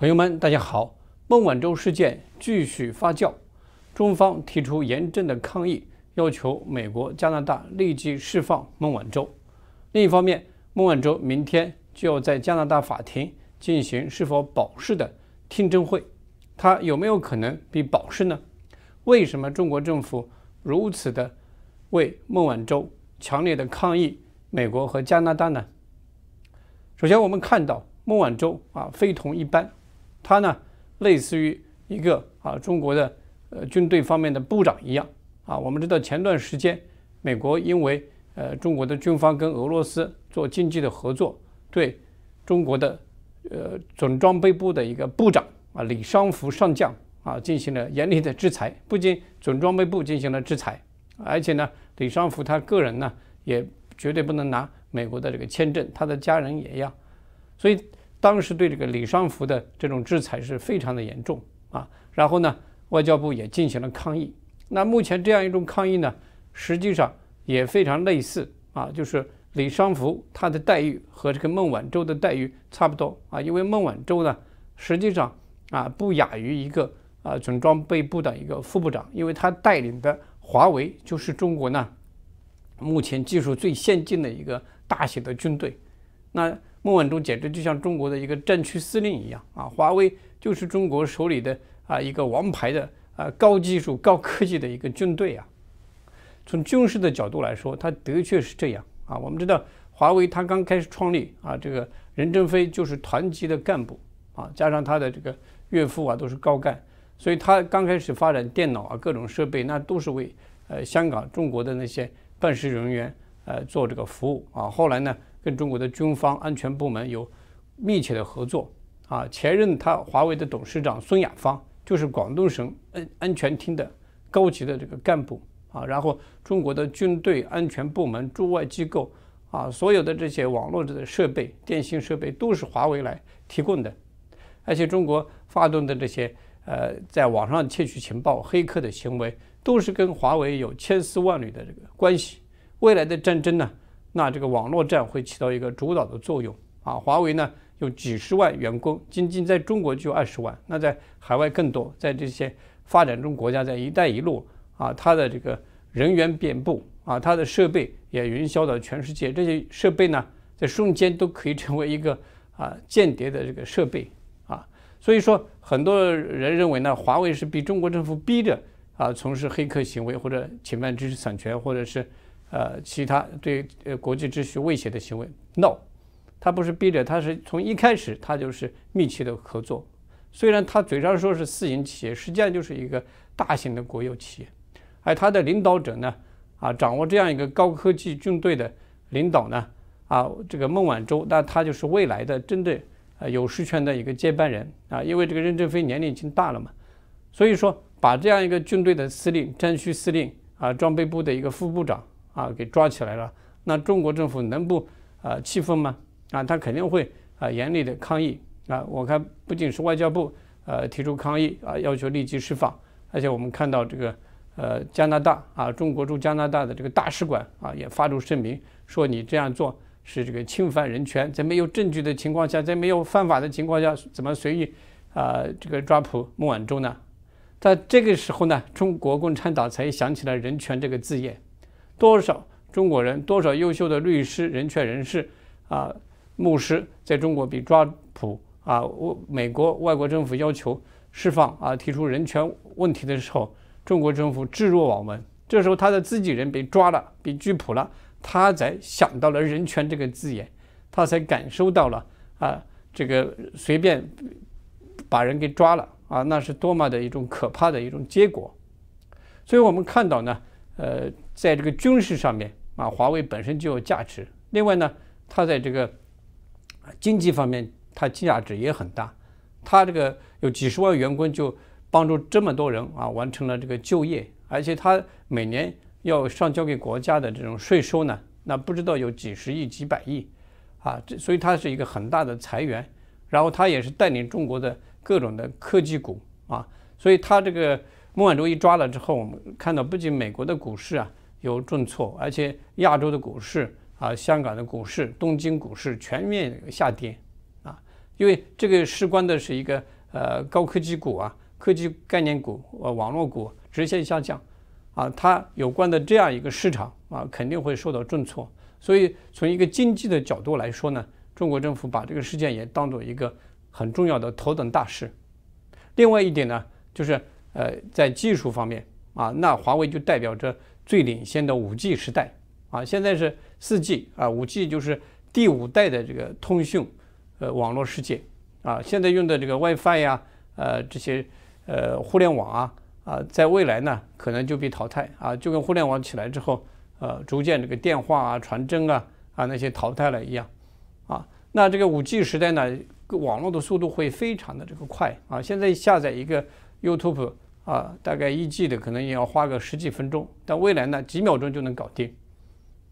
朋友们，大家好。孟晚舟事件继续发酵，中方提出严正的抗议，要求美国、加拿大立即释放孟晚舟。另一方面，孟晚舟明天就要在加拿大法庭进行是否保释的听证会，他有没有可能被保释呢？为什么中国政府如此的为孟晚舟强烈的抗议美国和加拿大呢？首先，我们看到孟晚舟啊，非同一般。他呢，类似于一个啊中国的呃军队方面的部长一样啊。我们知道前段时间，美国因为呃中国的军方跟俄罗斯做经济的合作，对中国的呃总装备部的一个部长啊李尚福上将啊进行了严厉的制裁。不仅总装备部进行了制裁，而且呢李尚福他个人呢也绝对不能拿美国的这个签证，他的家人也一样。所以。当时对这个李尚福的这种制裁是非常的严重啊，然后呢，外交部也进行了抗议。那目前这样一种抗议呢，实际上也非常类似啊，就是李尚福他的待遇和这个孟晚舟的待遇差不多啊，因为孟晚舟呢，实际上啊不亚于一个啊总装备部的一个副部长，因为他带领的华为就是中国呢目前技术最先进的一个大型的军队。那孟晚舟简直就像中国的一个战区司令一样啊！华为就是中国手里的啊一个王牌的啊高技术、高科技的一个军队啊。从军事的角度来说，他的确是这样啊。我们知道，华为他刚开始创立啊，这个任正非就是团级的干部啊，加上他的这个岳父啊都是高干，所以他刚开始发展电脑啊各种设备，那都是为呃香港、中国的那些办事人员呃做这个服务啊。后来呢？跟中国的军方安全部门有密切的合作啊，前任他华为的董事长孙亚芳就是广东省安安全厅的高级的这个干部啊，然后中国的军队安全部门驻外机构啊，所有的这些网络的设备、电信设备都是华为来提供的，而且中国发动的这些呃在网上窃取情报、黑客的行为，都是跟华为有千丝万缕的这个关系。未来的战争呢？那这个网络战会起到一个主导的作用啊！华为呢有几十万员工，仅仅在中国就有二十万，那在海外更多，在这些发展中国家，在“一带一路”啊，它的这个人员遍布啊，它的设备也营销到全世界。这些设备呢，在瞬间都可以成为一个啊间谍的这个设备啊。所以说，很多人认为呢，华为是被中国政府逼着啊从事黑客行为或者侵犯知识产权，或者是。呃，其他对呃国际秩序威胁的行为，no，他不是逼着，他是从一开始他就是密切的合作。虽然他嘴上说是私营企业，实际上就是一个大型的国有企业。而他的领导者呢，啊，掌握这样一个高科技军队的领导呢，啊，这个孟晚舟，那他就是未来的针对有实权的一个接班人啊，因为这个任正非年龄已经大了嘛，所以说把这样一个军队的司令、战区司令啊、装备部的一个副部长。啊，给抓起来了，那中国政府能不啊气愤吗？啊，他肯定会啊严厉的抗议啊。我看不仅是外交部呃提出抗议啊，要求立即释放，而且我们看到这个呃加拿大啊中国驻加拿大的这个大使馆啊也发出声明说你这样做是这个侵犯人权，在没有证据的情况下，在没有犯法的情况下，怎么随意啊这个抓捕孟晚舟呢？在这个时候呢，中国共产党才想起了人权这个字眼。多少中国人，多少优秀的律师、人权人士，啊，牧师在中国被抓捕啊！我美国外国政府要求释放啊，提出人权问题的时候，中国政府置若罔闻。这时候他的自己人被抓了，被拘捕了，他才想到了人权这个字眼，他才感受到了啊，这个随便把人给抓了啊，那是多么的一种可怕的一种结果。所以我们看到呢，呃。在这个军事上面啊，华为本身就有价值。另外呢，它在这个经济方面，它价值也很大。它这个有几十万员工，就帮助这么多人啊完成了这个就业，而且它每年要上交给国家的这种税收呢，那不知道有几十亿、几百亿啊。这所以它是一个很大的财源。然后它也是带领中国的各种的科技股啊。所以它这个孟晚舟一抓了之后，我们看到不仅美国的股市啊。有重挫，而且亚洲的股市啊，香港的股市、东京股市全面下跌，啊，因为这个事关的是一个呃高科技股啊、科技概念股、呃网络股直线下降，啊，它有关的这样一个市场啊，肯定会受到重挫。所以从一个经济的角度来说呢，中国政府把这个事件也当做一个很重要的头等大事。另外一点呢，就是呃在技术方面啊，那华为就代表着。最领先的五 G 时代，啊，现在是四 G，啊，五 G 就是第五代的这个通讯，呃，网络世界，啊，现在用的这个 WiFi 呀，呃，这些，呃，互联网啊，啊，在未来呢，可能就被淘汰，啊，就跟互联网起来之后，呃，逐渐这个电话啊、传真啊、啊那些淘汰了一样，啊，那这个五 G 时代呢，网络的速度会非常的这个快，啊，现在下载一个 YouTube。啊，大概一 G 的可能也要花个十几分钟，但未来呢，几秒钟就能搞定，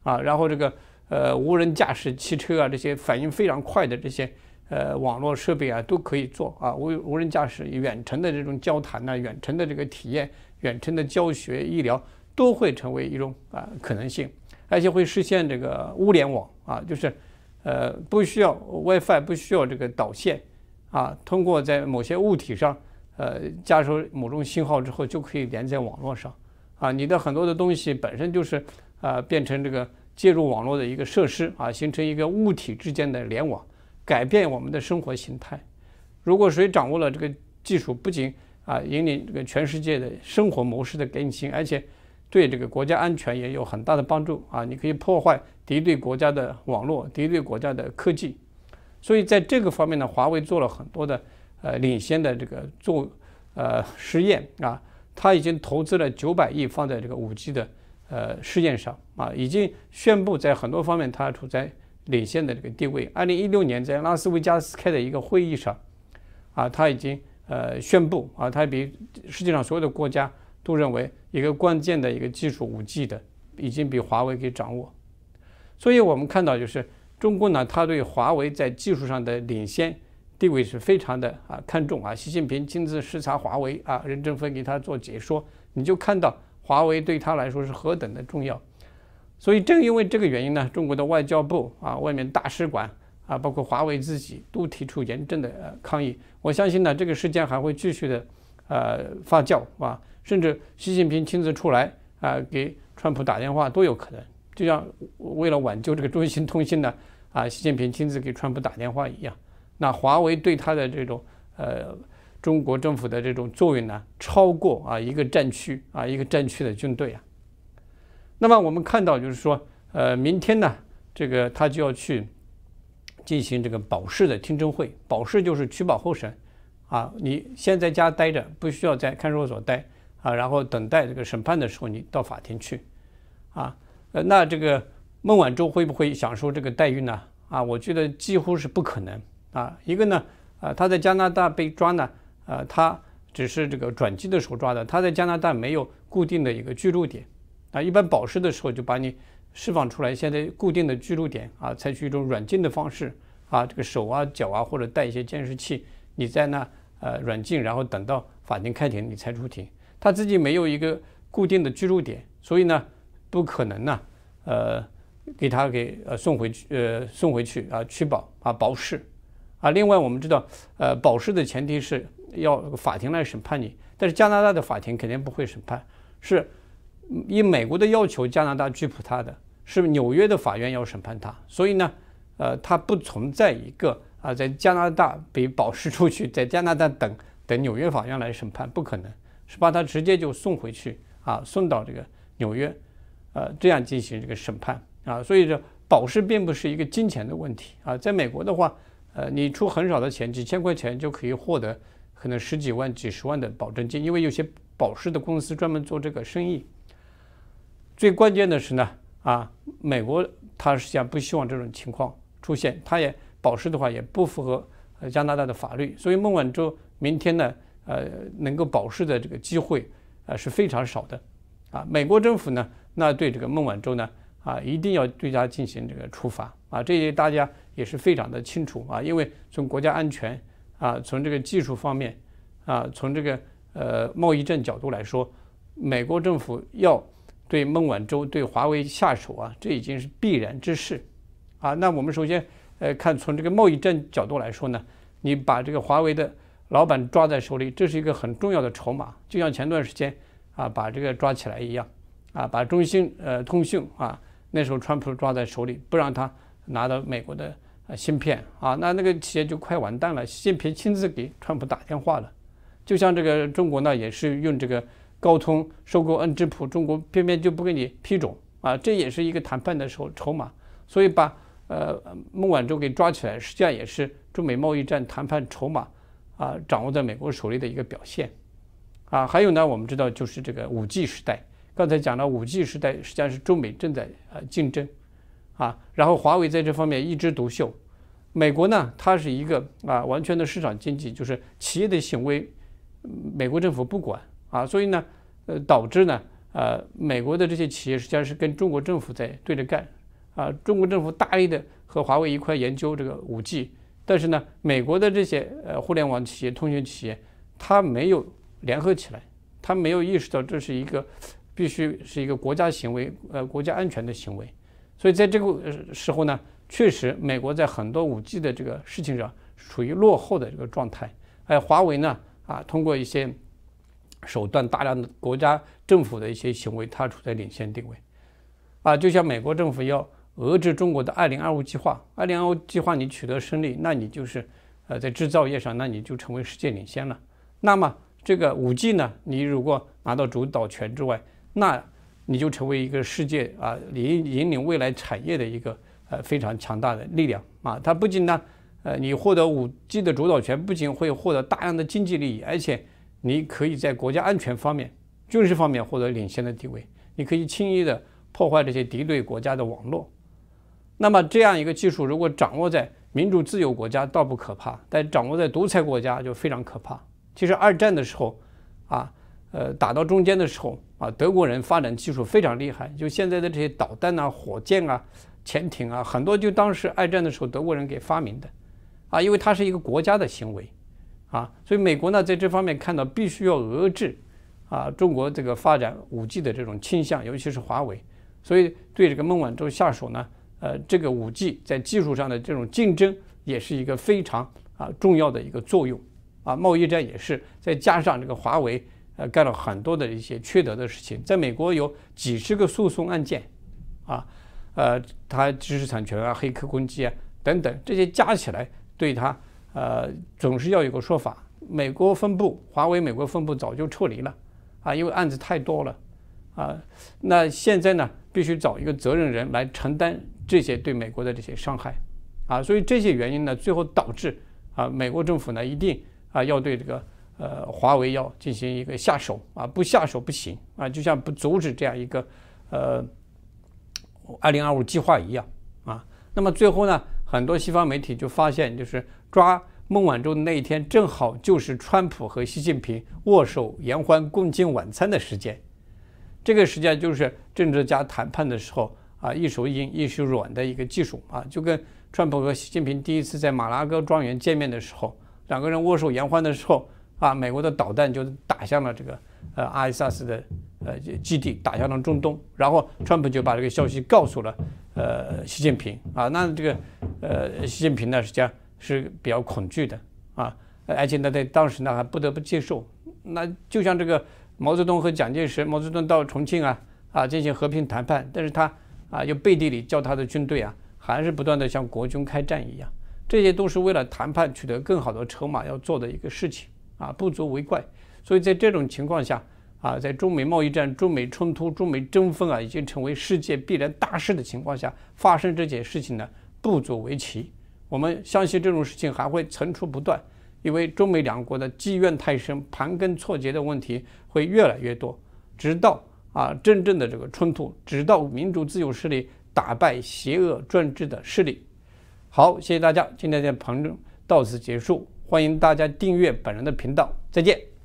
啊，然后这个呃无人驾驶汽车啊，这些反应非常快的这些呃网络设备啊，都可以做啊，无无人驾驶远程的这种交谈呐，远程的这个体验，远程的教学、医疗都会成为一种啊可能性，而且会实现这个物联网啊，就是呃不需要 WiFi，不需要这个导线啊，通过在某些物体上。呃，加收某种信号之后就可以连在网络上，啊，你的很多的东西本身就是啊变成这个接入网络的一个设施啊，形成一个物体之间的联网，改变我们的生活形态。如果谁掌握了这个技术，不仅啊引领这个全世界的生活模式的更新，而且对这个国家安全也有很大的帮助啊。你可以破坏敌对国家的网络，敌对国家的科技。所以在这个方面呢，华为做了很多的。呃，领先的这个做呃实验啊，他已经投资了九百亿放在这个五 G 的呃试验上啊，已经宣布在很多方面他处在领先的这个地位。二零一六年在拉斯维加斯开的一个会议上啊，他已经呃宣布啊，他比世界上所有的国家都认为一个关键的一个技术五 G 的已经比华为给掌握。所以我们看到就是中共呢，他对华为在技术上的领先。地位是非常的啊，看重啊。习近平亲自视察华为啊，任正非给他做解说，你就看到华为对他来说是何等的重要。所以正因为这个原因呢，中国的外交部啊、外面大使馆啊，包括华为自己都提出严正的抗议。我相信呢，这个事件还会继续的呃发酵啊，甚至习近平亲自出来啊给川普打电话都有可能。就像为了挽救这个中兴通信呢，啊，习近平亲自给川普打电话一样。那华为对它的这种呃中国政府的这种作用呢，超过啊一个战区啊一个战区的军队啊。那么我们看到就是说，呃，明天呢，这个他就要去进行这个保释的听证会，保释就是取保候审啊，你先在家待着，不需要在看守所待啊，然后等待这个审判的时候，你到法庭去啊。呃，那这个孟晚舟会不会享受这个待遇呢？啊，我觉得几乎是不可能。啊，一个呢，呃，他在加拿大被抓呢，呃，他只是这个转机的时候抓的，他在加拿大没有固定的一个居住点，啊，一般保释的时候就把你释放出来，现在固定的居住点啊，采取一种软禁的方式啊，这个手啊、脚啊，或者带一些监视器，你在那呃软禁，然后等到法庭开庭你才出庭，他自己没有一个固定的居住点，所以呢，不可能呢，呃，给他给呃送回去呃送回去啊取保啊保释。啊，另外我们知道，呃，保释的前提是要法庭来审判你，但是加拿大的法庭肯定不会审判，是以美国的要求加拿大拘捕他的，是纽约的法院要审判他，所以呢，呃，他不存在一个啊，在加拿大被保释出去，在加拿大等等纽约法院来审判，不可能，是把他直接就送回去啊，送到这个纽约，呃，这样进行这个审判啊，所以说保释并不是一个金钱的问题啊，在美国的话。呃，你出很少的钱，几千块钱就可以获得可能十几万、几十万的保证金，因为有些保释的公司专门做这个生意。最关键的是呢，啊，美国他实际上不希望这种情况出现，他也保释的话也不符合加拿大的法律，所以孟晚舟明天呢，呃，能够保释的这个机会啊是非常少的，啊，美国政府呢，那对这个孟晚舟呢，啊，一定要对他进行这个处罚，啊，这些大家。也是非常的清楚啊，因为从国家安全啊，从这个技术方面啊，从这个呃贸易战角度来说，美国政府要对孟晚舟、对华为下手啊，这已经是必然之事啊。那我们首先呃看从这个贸易战角度来说呢，你把这个华为的老板抓在手里，这是一个很重要的筹码，就像前段时间啊把这个抓起来一样啊，把中兴呃通讯啊那时候川普抓在手里，不让他拿到美国的。啊，芯片啊，那那个企业就快完蛋了。习近平亲自给川普打电话了，就像这个中国呢，也是用这个高通收购恩智浦，中国偏偏就不给你批准啊，这也是一个谈判的时候筹码。所以把呃孟晚舟给抓起来，实际上也是中美贸易战谈判筹码啊掌握在美国手里的一个表现啊。还有呢，我们知道就是这个五 G 时代，刚才讲了五 G 时代实际上是中美正在呃竞争。啊，然后华为在这方面一枝独秀，美国呢，它是一个啊完全的市场经济，就是企业的行为，美国政府不管啊，所以呢，呃，导致呢，呃，美国的这些企业实际上是跟中国政府在对着干，啊，中国政府大力的和华为一块研究这个五 G，但是呢，美国的这些呃互联网企业、通讯企业，它没有联合起来，它没有意识到这是一个必须是一个国家行为，呃，国家安全的行为。所以在这个时候呢，确实美国在很多五 G 的这个事情上处于落后的这个状态。哎，华为呢，啊，通过一些手段，大量的国家政府的一些行为，它处在领先地位。啊，就像美国政府要遏制中国的“二零二五计划”，“二零二五计划”你取得胜利，那你就是呃在制造业上，那你就成为世界领先了。那么这个五 G 呢，你如果拿到主导权之外，那。你就成为一个世界啊引引领未来产业的一个呃非常强大的力量啊！它不仅呢，呃，你获得五 G 的主导权，不仅会获得大量的经济利益，而且你可以在国家安全方面、军事方面获得领先的地位。你可以轻易的破坏这些敌对国家的网络。那么这样一个技术，如果掌握在民主自由国家倒不可怕，但掌握在独裁国家就非常可怕。其实二战的时候，啊。呃，打到中间的时候啊，德国人发展技术非常厉害，就现在的这些导弹啊、火箭啊、潜艇啊，很多就当时二战的时候德国人给发明的，啊，因为它是一个国家的行为，啊，所以美国呢在这方面看到必须要遏制，啊，中国这个发展 5G 的这种倾向，尤其是华为，所以对这个孟晚舟下手呢，呃，这个 5G 在技术上的这种竞争也是一个非常啊重要的一个作用，啊，贸易战也是，再加上这个华为。呃，干了很多的一些缺德的事情，在美国有几十个诉讼案件，啊，呃，他知识产权啊、黑客攻击啊等等，这些加起来，对他，呃，总是要有个说法。美国分部，华为美国分部早就撤离了，啊，因为案子太多了，啊，那现在呢，必须找一个责任人来承担这些对美国的这些伤害，啊，所以这些原因呢，最后导致啊，美国政府呢，一定啊，要对这个。呃，华为要进行一个下手啊，不下手不行啊，就像不阻止这样一个呃“二零二五计划”一样啊。那么最后呢，很多西方媒体就发现，就是抓孟晚舟那一天，正好就是川普和习近平握手言欢、共进晚餐的时间。这个实际上就是政治家谈判的时候啊，一手硬一手软的一个技术啊，就跟川普和习近平第一次在马拉哥庄园见面的时候，两个人握手言欢的时候。啊，美国的导弹就打向了这个呃阿伊萨斯的呃基地，打向了中东。然后川普就把这个消息告诉了呃习近平。啊，那这个呃习近平呢实际上是比较恐惧的啊，而且呢在当时呢还不得不接受。那就像这个毛泽东和蒋介石，毛泽东到重庆啊啊进行和平谈判，但是他啊又背地里叫他的军队啊还是不断的向国军开战一样，这些都是为了谈判取得更好的筹码要做的一个事情。啊，不足为怪。所以在这种情况下，啊，在中美贸易战、中美冲突、中美争锋啊，已经成为世界必然大势的情况下，发生这件事情呢，不足为奇。我们相信这种事情还会层出不穷，因为中美两国的积怨太深，盘根错节的问题会越来越多，直到啊，真正的这个冲突，直到民主自由势力打败邪恶专制的势力。好，谢谢大家，今天的盘中到此结束。欢迎大家订阅本人的频道，再见。